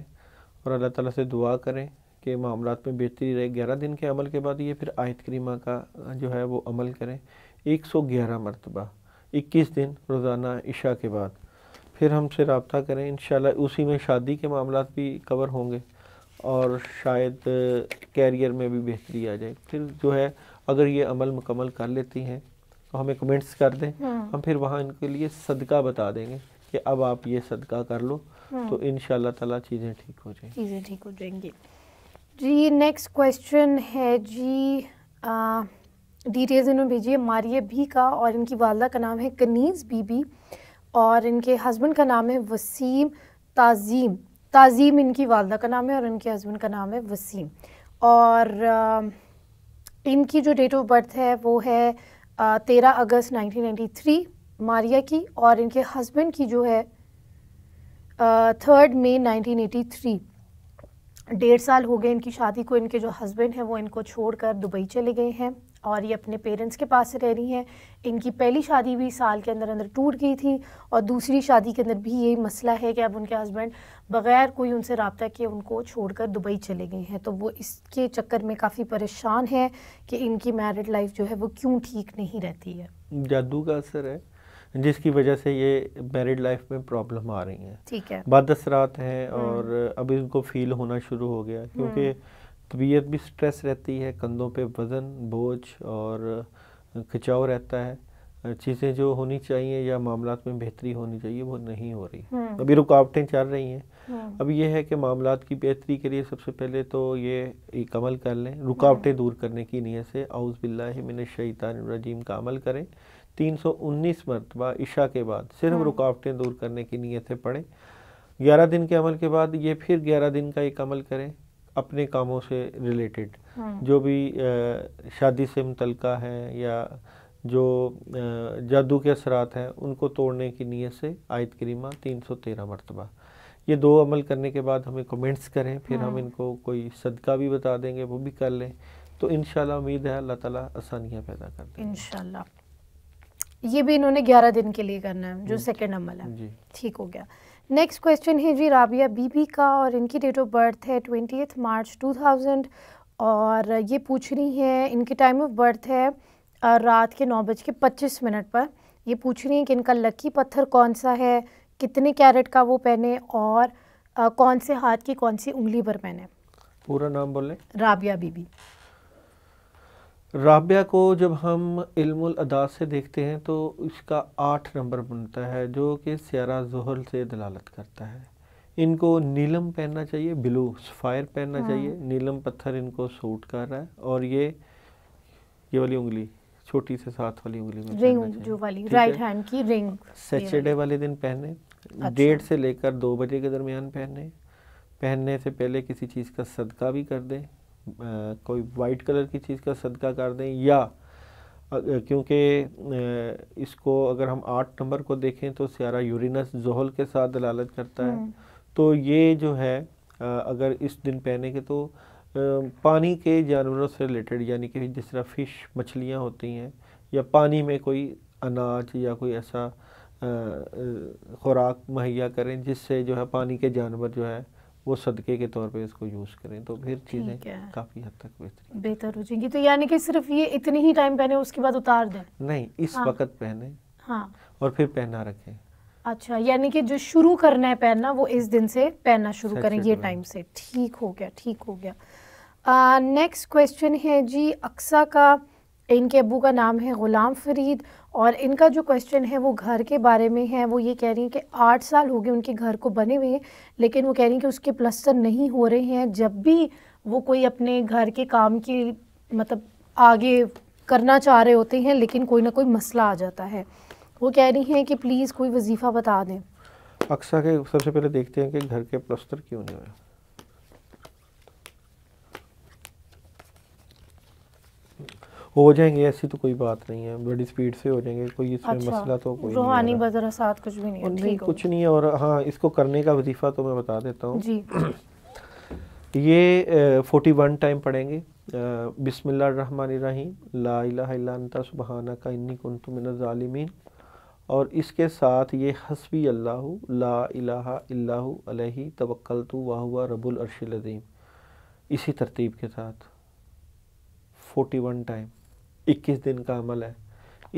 और अल्लाह ताला से दुआ करें कि मामला में बेहतरी रहे ग्यारह दिन के अमल के बाद ये फिर आयत करीमा का जो है वो अमल करें एक सौ ग्यारह मरतबा इक्कीस दिन रोज़ाना इशा के बाद फिर हमसे रबता करें इन उसी में शादी के मामला भी कवर होंगे और शायद कैरियर में भी बेहतरी आ जाए फिर जो है अगर ये अमल मुकम्मल कर लेती हैं तो हमें कमेंट्स कर दें हाँ। हम फिर वहाँ इनके लिए सदका बता देंगे कि अब आप ये सदका कर लो हाँ। तो इन ताला चीज़ें ठीक हो जाएंगी चीज़ें ठीक हो जाएंगी जी नेक्स्ट क्वेश्चन है जी डिटेल्स इन्होंने भेजी है मारिया भी का और इनकी वालदा का नाम है कनीज़ बीबी और इनके हस्बैंड का नाम है वसीम ताज़ीम ताज़ीम इनकी वालदा का नाम है और इनके हस्बैंड का नाम है वसीम और आ, इनकी जो डेट ऑफ बर्थ है वो है तेरह अगस्त 1993 मारिया की और इनके हस्बैंड की जो है थर्ड मई 1983 डेढ़ साल हो गए इनकी शादी को इनके जो हस्बैंड हैं वो इनको छोड़कर दुबई चले गए हैं और ये अपने पेरेंट्स के पास रह रही हैं इनकी पहली शादी भी साल के अंदर अंदर टूट गई थी और दूसरी शादी के अंदर भी यही मसला है कि अब उनके हस्बैंड बग़ैर कोई उनसे रबता के उनको छोड़कर दुबई चले गए हैं तो वो इसके चक्कर में काफ़ी परेशान है कि इनकी मैरिड लाइफ जो है वो क्यों ठीक नहीं रहती है जादू का असर है जिसकी वजह से ये मैरिड लाइफ में प्रॉब्लम आ रही है ठीक है बदसरात हैं हम्म। और अब इनको फील होना शुरू हो गया क्योंकि हम्म। तबीयत भी स्ट्रेस रहती है कंधों पे वज़न बोझ और खिंचाव रहता है चीज़ें जो होनी चाहिए या मामला में बेहतरी होनी चाहिए वो नहीं हो रही हम्म। अभी रुकावटें चल रही हैं हम्म। अब ये है कि मामला की बेहतरी के लिए सबसे पहले तो ये एक अमल कर लें रुकावटें हम्म। दूर करने की नीयत से आउज़ बिल्लाशानरजीम का अमल करें तीन सौ उन्नीस मरतबा इशा के बाद सिर्फ रुकावटें दूर करने की नीयत से पढ़ें ग्यारह दिन के अमल के बाद ये फिर ग्यारह दिन का एक अमल करें अपने कामों से रिलेटेड हाँ। जो भी शादी से मुतलका है या जो जादू के असरात हैं उनको तोड़ने की नीयत से आयत करीमा तीन सौ तेरह मरतबा ये दो अमल करने के बाद हमें कमेंट्स करें फिर हम हाँ। इनको कोई सदका भी बता देंगे वो भी कर लें तो इन उम्मीद है अल्लाह ताला आसानियाँ पैदा कर दें इन ये भी इन्होंने ग्यारह दिन के लिए करना है जो सेकेंड अमल है ठीक हो गया नेक्स्ट क्वेश्चन है जी राबिया बीबी का और इनकी डेट ऑफ बर्थ है ट्वेंटी मार्च 2000 और ये पूछ रही हैं इनकी टाइम ऑफ बर्थ है रात के नौ बज के पच्चीस मिनट पर ये पूछ रही हैं कि इनका लकी पत्थर कौन सा है कितने कैरेट का वो पहने और कौन से हाथ की कौन सी उंगली पर पहने पूरा नाम बोले राबिया बीबी राबिया को जब हम इल्मुल अदा से देखते हैं तो इसका आठ नंबर बनता है जो कि सियारा जहल से दलालत करता है इनको नीलम पहनना चाहिए ब्लू सफ़ायर पहनना हाँ। चाहिए नीलम पत्थर इनको सूट कर रहा है और ये ये वाली उंगली छोटी से साथ वाली उंगली में रिंग जो वाली राइट हैंड की रिंग सैटरडे वाले दिन पहने अच्छा। डेढ़ से लेकर दो बजे के दरमियान पहने पहनने से पहले किसी चीज़ का सदका भी कर दें कोई वाइट कलर की चीज़ का सदका कर दें या क्योंकि इसको अगर हम आठ नंबर को देखें तो सियारा यूरिनस जहल के साथ दलालत करता है हम्म। तो ये जो है अगर इस दिन पहने के तो पानी के जानवरों से रिलेटेड यानी कि जिस तरह फ़िश मछलियाँ होती हैं या पानी में कोई अनाज या कोई ऐसा खुराक मुहैया करें जिससे जो है पानी के जानवर जो है वो सदके के तौर पे इसको यूज़ करें तो फिर चीज़ें काफ़ी हद तक बेहतरीन बेहतर हो जाएंगी तो यानी कि सिर्फ ये इतनी ही टाइम पहने उसके बाद उतार दें नहीं इस हाँ। वक्त पहने हाँ और फिर पहना रखें अच्छा यानी कि जो शुरू करना है पहनना वो इस दिन से पहनना शुरू करें ये टाइम से ठीक हो गया ठीक हो गया नेक्स्ट क्वेश्चन है जी अक्सा का इनके अबू का नाम है ग़ुलाम फरीद और इनका जो क्वेश्चन है वो घर के बारे में है वो ये कह रही हैं कि आठ साल हो गए उनके घर को बने हुए लेकिन वो कह रही हैं कि उसके प्लस्तर नहीं हो रहे हैं जब भी वो कोई अपने घर के काम की मतलब आगे करना चाह रहे होते हैं लेकिन कोई ना कोई मसला आ जाता है वो कह रही हैं कि प्लीज़ कोई वजीफ़ा बता दें अक्सर के सबसे पहले देखते हैं कि घर के प्लस्तर क्यों नहीं हुए हो जाएंगे ऐसी तो कोई बात नहीं है बड़ी स्पीड से हो जाएंगे कोई इसमें अच्छा, मसला तो कोई रूहानी साथ कुछ भी नहीं है नहीं कुछ नहीं है और हाँ इसको करने का वजीफ़ा तो मैं बता देता हूँ ये फोर्टी वन टाइम पढ़ेंगे बिसमीम ला इलाहा सुबहाना का इन्नी कुन और इसके साथ ये हसबी अल्लाह ला इलाहा इल्लाहु अलैहि तो वाह हुआ रबुल अर्शिल इसी तरतीब के साथ फोर्टी वन टाइम 21 दिन का अमल है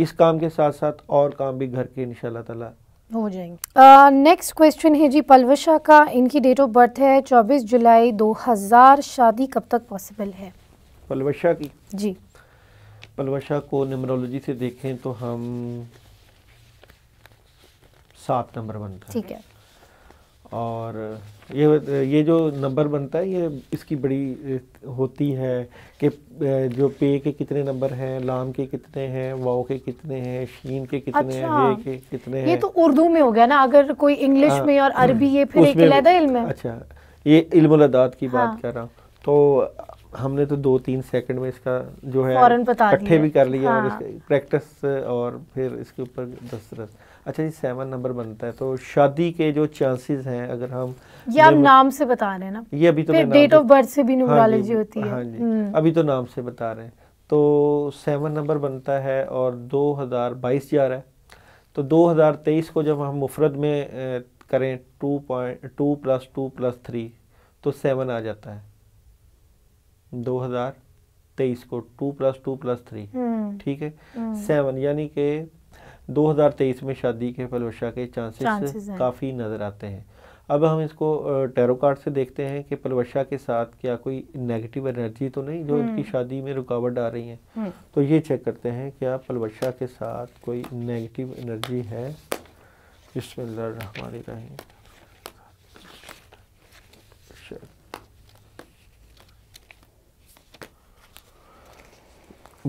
इस काम के साथ साथ और काम भी घर के इन ताला हो जाएंगे नेक्स्ट uh, क्वेश्चन है जी पलवशा का इनकी डेट ऑफ बर्थ है 24 जुलाई 2000 शादी कब तक पॉसिबल है पलवशा की जी पलवशा को न्यूमरोलॉजी से देखें तो हम सात नंबर वन ठीक है और ये ये जो नंबर बनता है ये इसकी बड़ी होती है कि जो पे के कितने नंबर हैं लाम के कितने हैं वाओ के कितने हैं शीन के कितने अच्छा, हैं के कितने ये हैं ये तो उर्दू में हो गया ना अगर कोई इंग्लिश हाँ, में और अरबी ये फिर एक इल्म है अच्छा ये इल्मदात की हाँ, बात कर रहा हूँ तो हमने तो दो तीन सेकंड में इसका जो है इकट्ठे भी कर लिया और प्रैक्टिस हाँ। और फिर इसके ऊपर दस्तरस अच्छा जी सेवन नंबर बनता है तो शादी के जो चांसेस हैं अगर हम ये आप नाम से बता रहे हैं ना ये अभी तो डेट ऑफ बर्थ से भी न्यूमरोलॉजी हाँ होती है हाँ जी हम्म। अभी तो नाम से बता रहे हैं तो सेवन नंबर बनता है और 2022 जा रहा है तो 2023 को जब हम मुफरत में करें two point two plus two plus three तो सेवन आ जाता है 2023 को two plus two plus three ठीक है सेवन हम्म। यानी कि 2023 में शादी के पलवशा के चांसेस काफ़ी नज़र आते हैं अब हम इसको टेरो कार्ड से देखते हैं कि पलवशा के साथ क्या कोई नेगेटिव एनर्जी तो नहीं जो इनकी हम्म। शादी में रुकावट आ रही है हम्म। तो ये चेक करते हैं क्या पलवशा के साथ कोई नेगेटिव एनर्जी है हमारी रही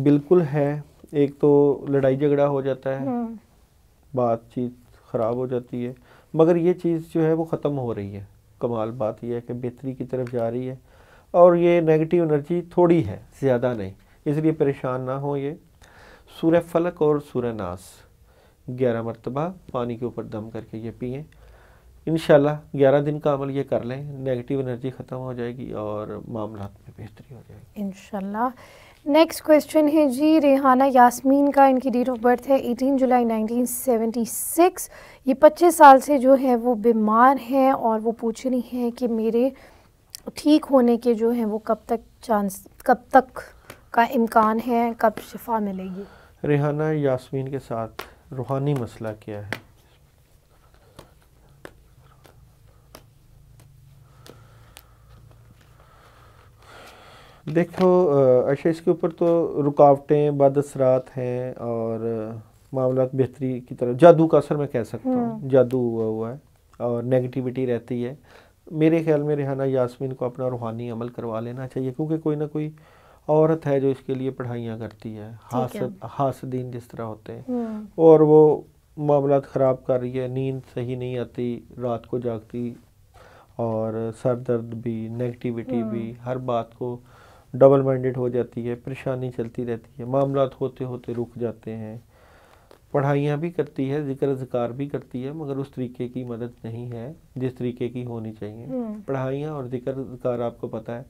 बिल्कुल है एक तो लड़ाई झगड़ा हो जाता है हाँ। बातचीत ख़राब हो जाती है मगर ये चीज़ जो है वो ख़त्म हो रही है कमाल बात यह है कि बेहतरी की तरफ जा रही है और ये नेगेटिव एनर्जी थोड़ी है ज़्यादा नहीं इसलिए परेशान ना हो ये सूर्य फलक और सूर्य नास ग्यारह मरतबा पानी के ऊपर दम करके ये पिए इन ग्यारह दिन का अमल ये कर लें नेगेटिव एनर्जी ख़त्म हो जाएगी और मामला में बेहतरी हो जाएगी इन नेक्स्ट क्वेश्चन है जी रेहाना यास्मीन का इनकी डेट ऑफ बर्थ है 18 जुलाई 1976 ये 25 साल से जो है वो बीमार हैं और वो पूछ रही हैं कि मेरे ठीक होने के जो हैं वो कब तक चांस कब तक का इम्कान है कब शिफा मिलेगी रेहाना यास्मीन के साथ रूहानी मसला क्या है देखो अच्छा इसके ऊपर तो रुकावटें बद असरात हैं और मामला बेहतरी की तरफ जादू का असर मैं कह सकता हूँ हम्म। जादू हुआ हुआ है और नेगेटिविटी रहती है मेरे ख्याल में रिहाना यासमीन को अपना रूहानी अमल करवा लेना चाहिए क्योंकि कोई ना कोई औरत है जो इसके लिए पढ़ाइयाँ करती है हासद हासदीन जिस तरह होते हैं हम्म। और वो मामला ख़राब कर रही है नींद सही नहीं आती रात को जागती और सर दर्द भी नेगेटिविटी भी हम्म। हर बात को डबल माइंडेड हो जाती है परेशानी चलती रहती है मामला होते होते रुक जाते हैं पढ़ाइयाँ भी करती है जिक्र जिकार भी करती है मगर उस तरीके की मदद नहीं है जिस तरीके की होनी चाहिए हम्म। पढ़ाइयाँ और जिक्र जिकार आपको पता है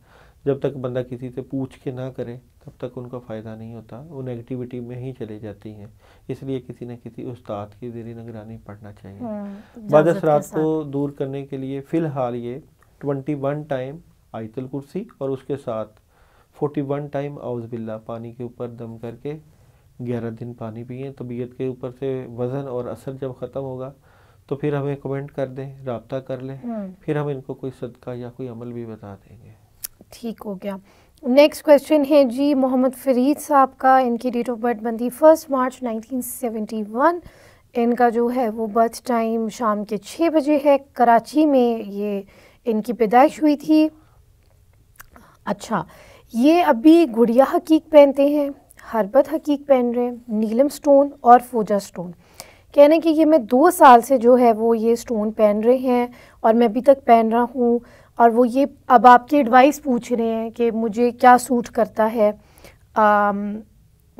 जब तक बंदा किसी से पूछ के ना करे तब तक उनका फ़ायदा नहीं होता वो नेगेटिविटी में ही चले जाती हैं इसलिए किसी न किसी उस्ताद की जेर निगरानी पढ़ना चाहिए हम्म, बद असरात को दूर करने के लिए फ़िलहाल ये ट्वेंटी वन टाइम आयतल कुर्सी और उसके साथ फोर्टी वन टाइम आउज बिल्ला पानी के ऊपर दम करके ग्यारह दिन पानी पिए तबीयत के ऊपर से वज़न और असर जब ख़त्म होगा तो फिर हमें कमेंट कर दें रबता कर लें हम्म। फिर हम इनको कोई सदका या कोई अमल भी बता देंगे ठीक हो गया नेक्स्ट क्वेश्चन है जी मोहम्मद फरीद साहब का इनकी डेट ऑफ बर्थ बनती फर्स्ट मार्च 1971 इनका जो है वो बर्थ टाइम शाम के छः बजे है कराची में ये इनकी पैदाइश हुई थी अच्छा ये अभी गुड़िया हकीक पहनते हैं हरबत हकीक पहन रहे हैं नीलम स्टोन और फोजा स्टोन कह रहे हैं कि ये मैं दो साल से जो है वो ये स्टोन पहन रहे हैं और मैं अभी तक पहन रहा हूँ और वो ये अब आपकी एडवाइस पूछ रहे हैं कि मुझे क्या सूट करता है आम,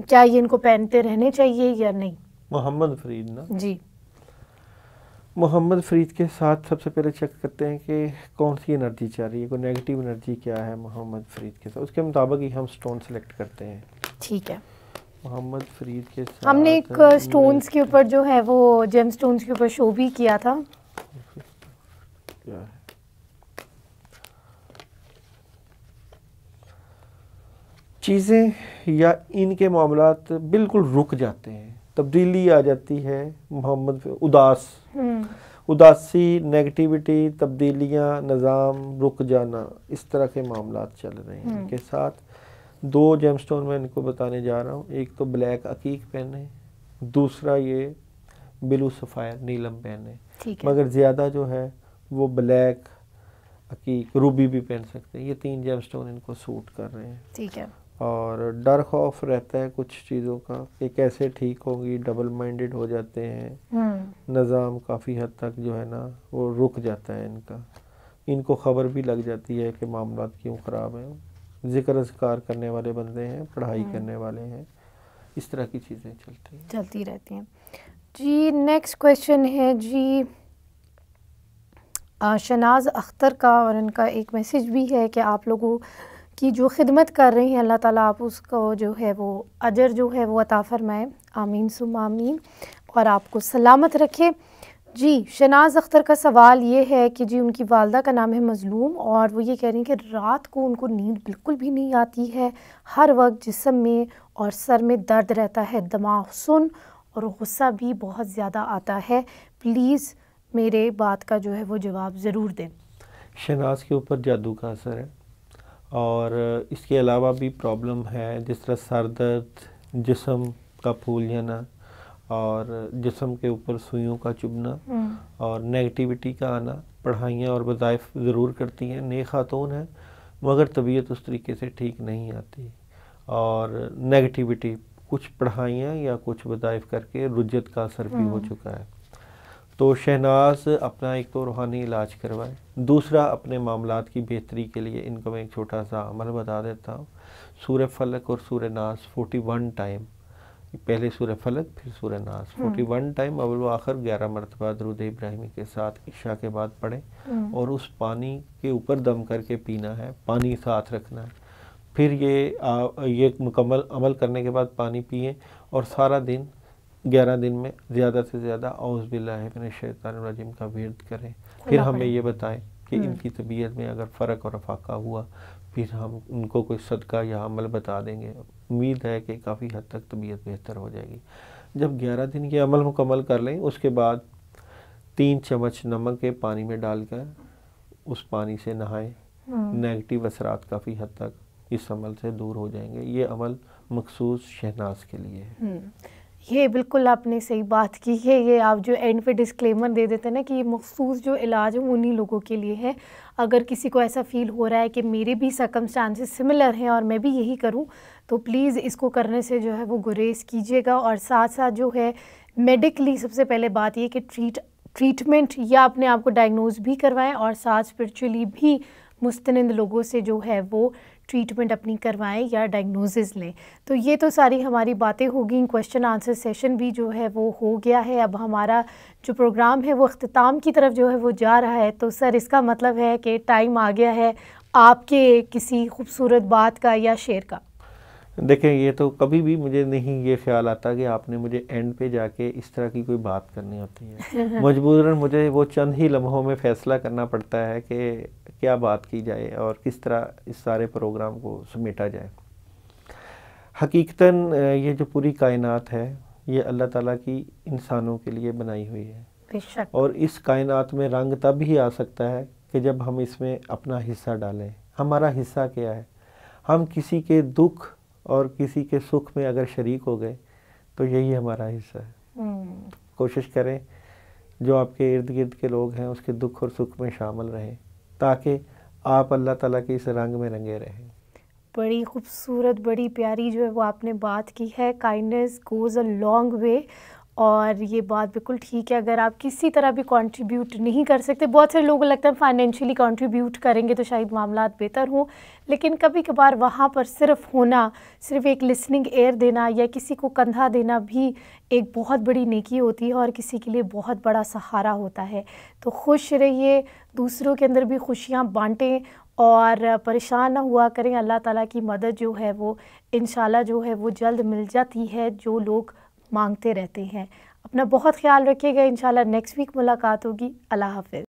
क्या ये इनको पहनते रहने चाहिए या नहीं मोहम्मद फरीद ना जी मोहम्मद फरीद के साथ सबसे पहले चेक करते हैं कि कौन सी एनर्जी चल रही है कोई नेगेटिव एनर्जी क्या है मोहम्मद फरीद के साथ उसके मुताबिक ही हम स्टोन सेलेक्ट करते हैं ठीक है मोहम्मद फरीद के साथ हमने एक स्टोन्स uh, के ऊपर जो है वो जेम स्टोन्स के ऊपर शो भी किया था चीज़ें या इनके मामला बिल्कुल रुक जाते हैं तब्दीली आ जाती है मोहम्मद उदास हम्म। उदासी नेगेटिविटी तब्दीलियाँ निज़ाम रुक जाना इस तरह के मामला चल रहे हैं हम्म। इनके साथ दो जेमस्टोन मैं इनको बताने जा रहा हूँ एक तो ब्लैक अकीक पहने दूसरा ये ब्लू सफ़ायर नीलम पहने मगर ज़्यादा जो है वो ब्लैक अकीक रूबी भी पहन सकते हैं ये तीन जेमस्टोन इनको सूट कर रहे हैं ठीक है और डर खौफ रहता है कुछ चीज़ों का कि कैसे ठीक होगी डबल माइंडेड हो जाते हैं हम्म। निज़ाम काफ़ी हद तक जो है ना वो रुक जाता है इनका इनको खबर भी लग जाती है कि मामला क्यों ख़राब हैं जिक्र अजकार करने वाले बंदे हैं पढ़ाई हम्म। करने वाले हैं इस तरह की चीज़ें चलती हैं चलती रहती हैं जी नेक्स्ट क्वेश्चन है जी शनाज अख्तर का और इनका एक मैसेज भी है कि आप लोगों की जो खिदमत कर रही हैं अल्लाह ताला आप उसको जो है वो अजर जो है वो अता फरमाएँ आमीन सुम आमीन और आपको सलामत रखे जी शनाज अख्तर का सवाल ये है कि जी उनकी वालदा का नाम है मज़लूम और वो ये कह रही हैं कि रात को उनको नींद बिल्कुल भी नहीं आती है हर वक्त जिसम में और सर में दर्द रहता है दिमाग सुन और गुस्सा भी बहुत ज़्यादा आता है प्लीज़ मेरे बात का जो है वो जवाब ज़रूर दें शनाज के ऊपर जादू का असर है और इसके अलावा भी प्रॉब्लम है जिस तरह सर दर्द जिसम का फूल जाना और जिसम के ऊपर सुइयों का चुभना हम्म। और नेगेटिविटी का आना पढ़ाइयाँ और वजायफ़ ज़रूर करती हैं नए ख़ातून हैं मगर तबीयत उस तरीके से ठीक नहीं आती और नेगेटिविटी कुछ पढ़ाइयाँ या कुछ वज़ाइफ करके रुजत का असर भी हो हम्म। चुका है तो शहनाज अपना एक तो रूहानी इलाज करवाए दूसरा अपने मामला की बेहतरी के लिए इनको मैं एक छोटा सा अमल बता देता हूँ सूर्य फलक और सूर्य नास फोर्टी वन टाइम पहले सूर्य फलक फिर सूर्य नास फोर्टी वन टाइम अब वो आखिर ग्यारह मरतबा दरुद इब्राहिमी के साथ ईशा के बाद पढ़ें हम्म। और उस पानी के ऊपर दम करके पीना है पानी साथ रखना है फिर ये आ, ये मुकम्मल अमल करने के बाद पानी पिए और सारा दिन ग्यारह दिन में ज़्यादा से ज़्यादा औस बिल्लाशैतरजीम का वर्द करें फिर हमें ये बताएं कि हम्म। इनकी तबीयत में अगर फ़र्क और अफाका हुआ फिर हम उनको कोई सदका या अमल बता देंगे उम्मीद है कि काफ़ी हद तक तबीयत बेहतर हो जाएगी जब ग्यारह दिन के अमल मुकम्मल कर लें उसके बाद तीन चम्मच नमक के पानी में डालकर उस पानी से नहाएं हम्म। नेगेटिव असरात काफ़ी हद तक इस अमल से दूर हो जाएंगे ये अमल मखसूस शहनाज के लिए है हम्म। ये बिल्कुल आपने सही बात की है ये आप जो एंड पे डिस्क्लेमर दे देते हैं ना कि ये मखसूस जो इलाज है उन्हीं लोगों के लिए है अगर किसी को ऐसा फील हो रहा है कि मेरे भी सकम चांसेस सिमिलर हैं और मैं भी यही करूं तो प्लीज़ इसको करने से जो है वो गुरेज कीजिएगा और साथ साथ जो है मेडिकली सबसे पहले बात ये कि ट्रीट ट्रीटमेंट या अपने आप को डायग्नोज भी करवाएं और साथ स्पिरिचुअली भी मुस्तनद लोगों से जो है वो ट्रीटमेंट अपनी करवाएं या डायग्नोसिस लें तो ये तो सारी हमारी बातें होगी क्वेश्चन आंसर सेशन भी जो है वो हो गया है अब हमारा जो प्रोग्राम है वो अख्ताम की तरफ जो है वो जा रहा है तो सर इसका मतलब है कि टाइम आ गया है आपके किसी खूबसूरत बात का या शेर का देखें ये तो कभी भी मुझे नहीं ये ख्याल आता कि आपने मुझे एंड पे जाके इस तरह की कोई बात करनी होती है मजबूरन मुझे वो चंद ही लम्हों में फ़ैसला करना पड़ता है कि क्या बात की जाए और किस तरह इस सारे प्रोग्राम को समेटा जाए हकीकता ये जो पूरी कायनात है ये अल्लाह ताला की इंसानों के लिए बनाई हुई है और इस कायनात में रंग तब ही आ सकता है कि जब हम इसमें अपना हिस्सा डालें हमारा हिस्सा क्या है हम किसी के दुख और किसी के सुख में अगर शरीक हो गए तो यही हमारा हिस्सा है हम्म। कोशिश करें जो आपके इर्द गिर्द के लोग हैं उसके दुख और सुख में शामिल रहें ताकि आप अल्लाह ताला के इस रंग में रंगे रहें बड़ी खूबसूरत बड़ी प्यारी जो है वो आपने बात की है kindness goes a long way और ये बात बिल्कुल ठीक है अगर आप किसी तरह भी कंट्रीब्यूट नहीं कर सकते बहुत सारे लोगों को लगता है फाइनेंशियली कंट्रीब्यूट करेंगे तो शायद मामला बेहतर हों लेकिन कभी कभार वहाँ पर सिर्फ होना सिर्फ एक लिसनिंग एयर देना या किसी को कंधा देना भी एक बहुत बड़ी नेकी होती है और किसी के लिए बहुत बड़ा सहारा होता है तो खुश रहिए दूसरों के अंदर भी खुशियाँ बाँटें और परेशान ना हुआ करें अल्लाह ताला की मदद जो है वो इन जो है वो जल्द मिल जाती है जो लोग मांगते रहते हैं अपना बहुत ख्याल रखिएगा इन नेक्स्ट वीक मुलाकात होगी अल्लाह हाफिज़